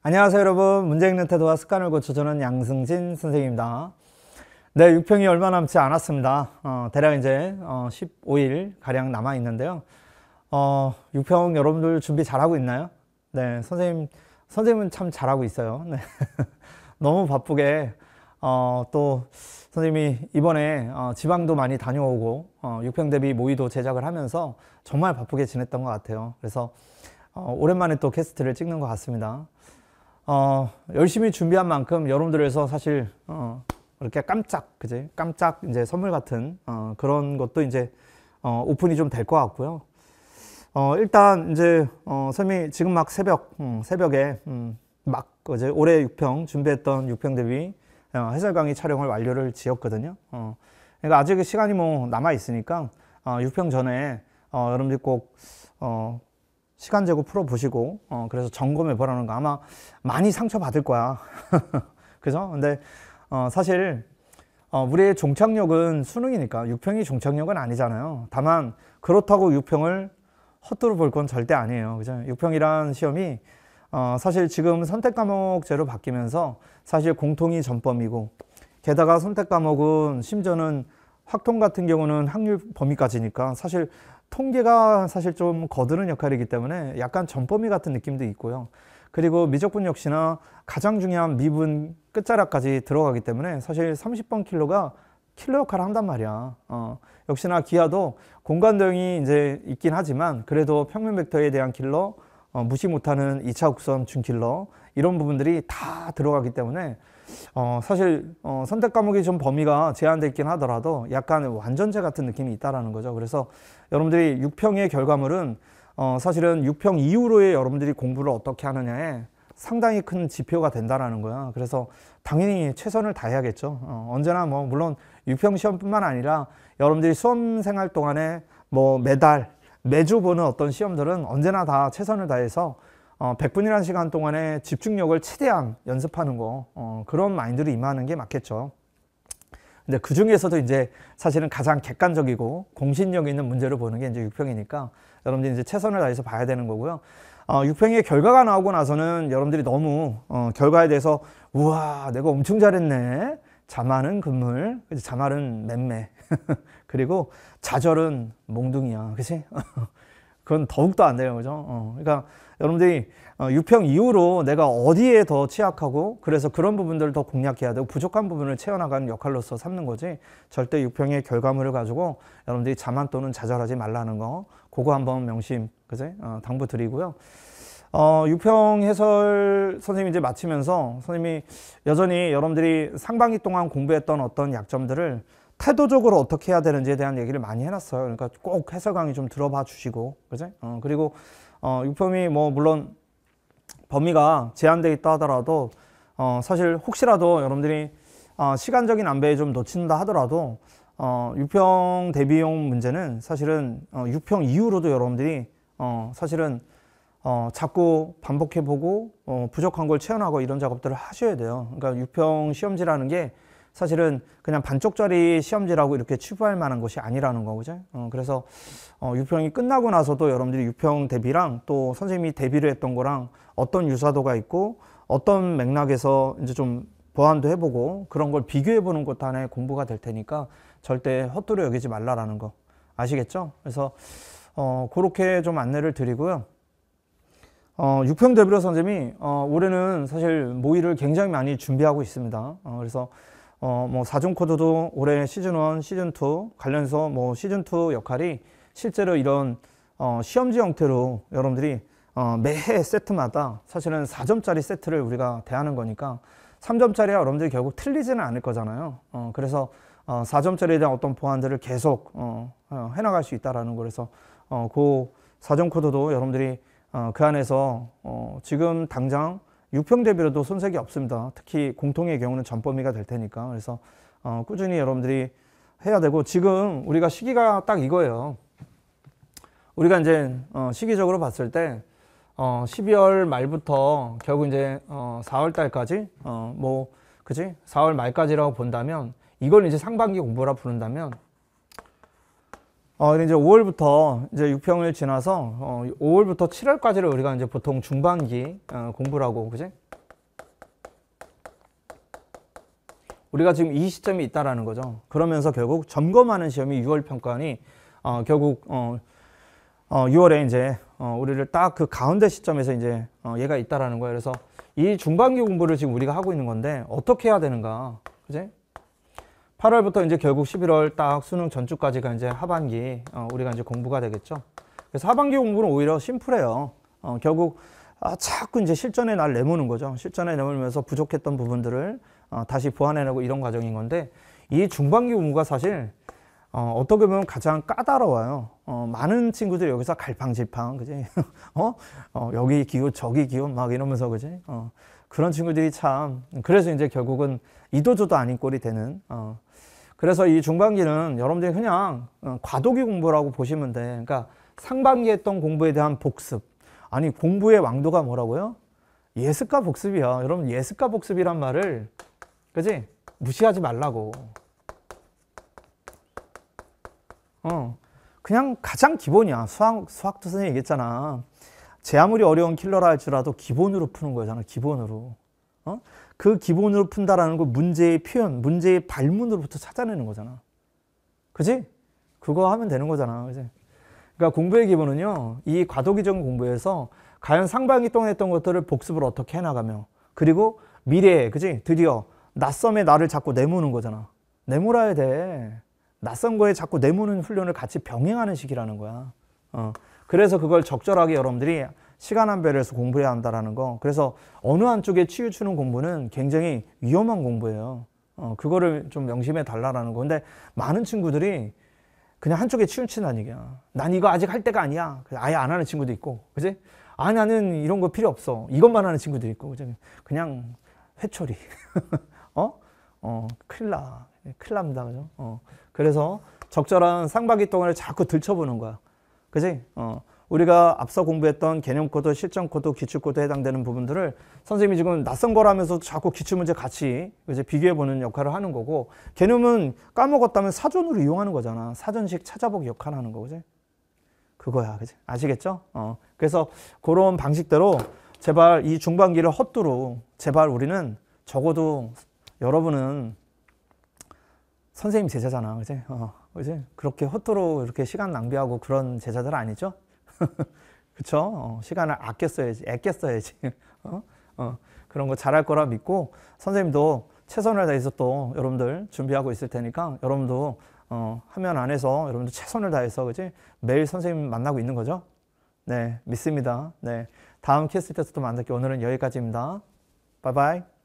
안녕하세요 여러분 문제 읽는 태도와 습관을 고쳐 저는 양승진 선생입니다 네 6평이 얼마 남지 않았습니다 어, 대략 이제 어, 15일 가량 남아 있는데요 어, 6평 여러분들 준비 잘하고 있나요? 네 선생님 선생님은 참 잘하고 있어요 네. 너무 바쁘게 어, 또 선생님이 이번에 어, 지방도 많이 다녀오고 어, 6평 대비 모의도 제작을 하면서 정말 바쁘게 지냈던 것 같아요 그래서 어, 오랜만에 또 캐스트를 찍는 것 같습니다 어, 열심히 준비한 만큼 여러분들에서 사실 어, 이렇게 깜짝 그제 깜짝 이제 선물 같은 어, 그런 것도 이제 어, 오픈이 좀 될 것 같고요. 어, 일단 이제 어, 쌤이 지금 막 새벽 음, 새벽에 음, 막어제 올해 6평 준비했던 6평 대비 어, 해설 강의 촬영을 완료를 지었거든요. 어, 그러니까 아직 시간이 뭐 남아 있으니까 어, 6평 전에 어, 여러분들 꼭 어, 시간 재고 풀어보시고 어, 그래서 점검해 보라는 거 아마 많이 상처받을 거야 그죠? 근데 어, 사실 어, 우리의 종착역은 수능이니까 육평이 종착역은 아니잖아요 다만 그렇다고 육평을 헛도로 볼건 절대 아니에요 그죠? 육평이란 시험이 어, 사실 지금 선택 과목제로 바뀌면서 사실 공통이 전범이고 게다가 선택 과목은 심지어는 학통 같은 경우는 확률 범위까지니까 사실 통계가 사실 좀거두는 역할이기 때문에 약간 전범위 같은 느낌도 있고요. 그리고 미적분 역시나 가장 중요한 미분 끝자락까지 들어가기 때문에 사실 30번 킬로가 킬러 역할을 한단 말이야. 어, 역시나 기아도 공간도형이 이제 있긴 하지만 그래도 평면 벡터에 대한 킬러 어, 무시 못하는 2차 국선 중킬러 이런 부분들이 다 들어가기 때문에 어, 사실 어, 선택 과목이 좀 범위가 제한되어 있긴 하더라도 약간 완전체 같은 느낌이 있다는 거죠. 그래서 여러분들이 6평의 결과물은 어, 사실은 6평 이후로의 여러분들이 공부를 어떻게 하느냐에 상당히 큰 지표가 된다라는 거야. 그래서 당연히 최선을 다해야겠죠. 어, 언제나 뭐 물론 6평 시험뿐만 아니라 여러분들이 수험 생활 동안에 뭐 매달 매주 보는 어떤 시험들은 언제나 다 최선을 다해서 어, 100분이라는 시간 동안에 집중력을 최대한 연습하는 거 어, 그런 마인드로 임하는 게 맞겠죠. 근데 그 중에서도 이제 사실은 가장 객관적이고 공신력 있는 문제를 보는 게 이제 육평이니까 여러분들이 이제 최선을 다해서 봐야 되는 거고요. 어, 육평의 결과가 나오고 나서는 여러분들이 너무 어, 결과에 대해서 우와 내가 엄청 잘했네 자만은 금물, 그치? 자말은 맴매. 그리고 좌절은 몽둥이야. 그치? 그건 더욱더 안 돼요. 그죠? 어, 그러니까 여러분들이 어, 유평 이후로 내가 어디에 더 취약하고 그래서 그런 부분들을 더 공략해야 되고 부족한 부분을 채워나가는 역할로서 삼는 거지 절대 유평의 결과물을 가지고 여러분들이 자만 또는 좌절하지 말라는 거 그거 한번 명심 그제 어, 당부드리고요. 어, 유평 해설 선생님이 이제 마치면서 선생님이 여전히 여러분들이 상반기 동안 공부했던 어떤 약점들을 태도적으로 어떻게 해야 되는지에 대한 얘기를 많이 해놨어요. 그러니까 꼭 해설 강의 좀 들어봐 주시고, 그죠? 어, 그리고 어, 유평이 뭐 물론 범위가 제한돼 있다 하더라도 어, 사실 혹시라도 여러분들이 어, 시간적인 안배에 좀 놓친다 하더라도 어, 유평 대비용 문제는 사실은 어, 유평 이후로도 여러분들이 어, 사실은 어, 자꾸 반복해보고 어, 부족한 걸 채워나고 이런 작업들을 하셔야 돼요. 그러니까 유평 시험지라는 게 사실은 그냥 반쪽짜리 시험지라고 이렇게 취부할 만한 것이 아니라는 거죠. 어, 그래서 어, 유평이 끝나고 나서도 여러분들이 유평 대비랑 또 선생님이 대비를 했던 거랑 어떤 유사도가 있고 어떤 맥락에서 이제 좀 보완도 해보고 그런 걸 비교해보는 것도 하나의 공부가 될 테니까 절대 헛도로 여기지 말라라는 거 아시겠죠? 그래서 어, 그렇게 좀 안내를 드리고요. 어, 육평 대비로 선생님이 어, 올해는 사실 모의를 굉장히 많이 준비하고 있습니다. 어, 그래서 어, 뭐 4종 코드도 올해 시즌 1, 시즌 2 관련해서 뭐 시즌 2 역할이 실제로 이런 어, 시험지 형태로 여러분들이 어, 매해 세트마다 사실은 4점짜리 세트를 우리가 대하는 거니까 3점짜리야 여러분들이 결국 틀리지는 않을 거잖아요. 어, 그래서 어, 4점짜리에 대한 어떤 보완들을 계속 어, 어, 해나갈 수 있다라는 거 그래서 어, 그 4점 코드도 여러분들이 어, 그 안에서 어, 지금 당장 6평 대비로도 손색이 없습니다. 특히 공통의 경우는 전범위가 될 테니까 그래서 어, 꾸준히 여러분들이 해야 되고 지금 우리가 시기가 딱 이거예요. 우리가 이제 어, 시기적으로 봤을 때 어, 12월 말부터 결국 이제 어, 4월 달까지 어, 뭐 그지 4월 말까지라고 본다면 이걸 이제 상반기 공부라 부른다면 어, 이제 5월부터 이제 6평을 지나서 어, 5월부터 7월까지를 우리가 이제 보통 중반기 어, 공부라고 그지? 우리가 지금 이 시점이 있다라는 거죠. 그러면서 결국 점검하는 시험이 6월 평가니 어, 결국 어, 어, 6월에 이제 어, 우리를 딱 그 가운데 시점에서 이제 어, 얘가 있다라는 거예요. 그래서 이 중반기 공부를 지금 우리가 하고 있는 건데 어떻게 해야 되는가, 그지? 8월부터 이제 결국 11월 딱 수능 전주까지가 이제 하반기 어, 우리가 이제 공부가 되겠죠. 그래서 하반기 공부는 오히려 심플해요. 어, 결국 아, 자꾸 이제 실전에 날 내모는 거죠. 실전에 내몰면서 부족했던 부분들을 어, 다시 보완해내고 이런 과정인 건데 이 중반기 공부가 사실 어, 어떻게 보면 가장 까다로워요. 어, 많은 친구들이 여기서 갈팡질팡, 그지? 어? 어, 여기 기운 저기 기운막 이러면서, 그지? 어, 그런 친구들이 참 그래서 이제 결국은 이도저도 아닌 꼴이 되는 어. 그래서 이 중반기는 여러분들이 그냥 어, 과도기 공부라고 보시면 돼. 그러니까 상반기 했던 공부에 대한 복습. 아니 공부의 왕도가 뭐라고요? 예습과 복습이야. 여러분 예습과 복습이란 말을 그지 무시하지 말라고. 어 그냥 가장 기본이야. 수학 수학도 선생님 얘기했잖아. 제 아무리 어려운 킬러라 할지라도 기본으로 푸는 거잖아. 기본으로. 어? 그 기본으로 푼다라는 거 문제의 표현, 문제의 발문으로부터 찾아내는 거잖아. 그지? 그거 하면 되는 거잖아. 그지? 그러니까 공부의 기본은요. 이과도기적 공부에서 과연 상반기 동안 했던 것들을 복습을 어떻게 해나가며 그리고 미래에 그지? 드디어 낯섦의 나를 자꾸 내모는 거잖아. 내몰아야 돼. 낯선 거에 자꾸 내모는 훈련을 같이 병행하는 식이라는 거야. 어. 그래서 그걸 적절하게 여러분들이 시간 한 배를 해서 공부해야 한다라는 거. 그래서 어느 한쪽에 치우치는 공부는 굉장히 위험한 공부예요. 어, 그거를 좀 명심해 달라라는 거. 근데 많은 친구들이 그냥 한쪽에 치우친다는 얘기야. 난 이거 아직 할 때가 아니야. 아예 안 하는 친구도 있고. 그지? 아, 나는 이런 거 필요 없어. 이것만 하는 친구도 있고. 그지? 그냥 회초리. 어? 어, 큰일 나. 큰일 납니다. 그죠? 어. 그래서 적절한 쌍박이 동안을 자꾸 들춰보는 거야. 그지? 어, 우리가 앞서 공부했던 개념 코드, 실전 코드, 기출 코드에 해당되는 부분들을 선생님이 지금 낯선 거라면서 자꾸 기출 문제 같이 이제 비교해 보는 역할을 하는 거고 개념은 까먹었다면 사전으로 이용하는 거잖아. 사전식 찾아보기 역할을 하는 거지. 그거야. 그지? 아시겠죠? 어. 그래서 그런 방식대로 제발 이 중반기를 헛두루 제발 우리는 적어도 여러분은 선생님 제자잖아, 그지? 어, 그지? 그렇게 헛도로 이렇게 시간 낭비하고 그런 제자들 아니죠? 그쵸? 어, 시간을 아껴 써야지, 아껴 써야지. 어? 어, 그런 거 잘할 거라 믿고, 선생님도 최선을 다해서 또 여러분들 준비하고 있을 테니까, 여러분도 어, 화면 안에서 여러분도 최선을 다해서, 그지? 매일 선생님 만나고 있는 거죠? 네, 믿습니다. 네. 다음 캐스트 때서 또만날게 오늘은 여기까지입니다. 바이바이.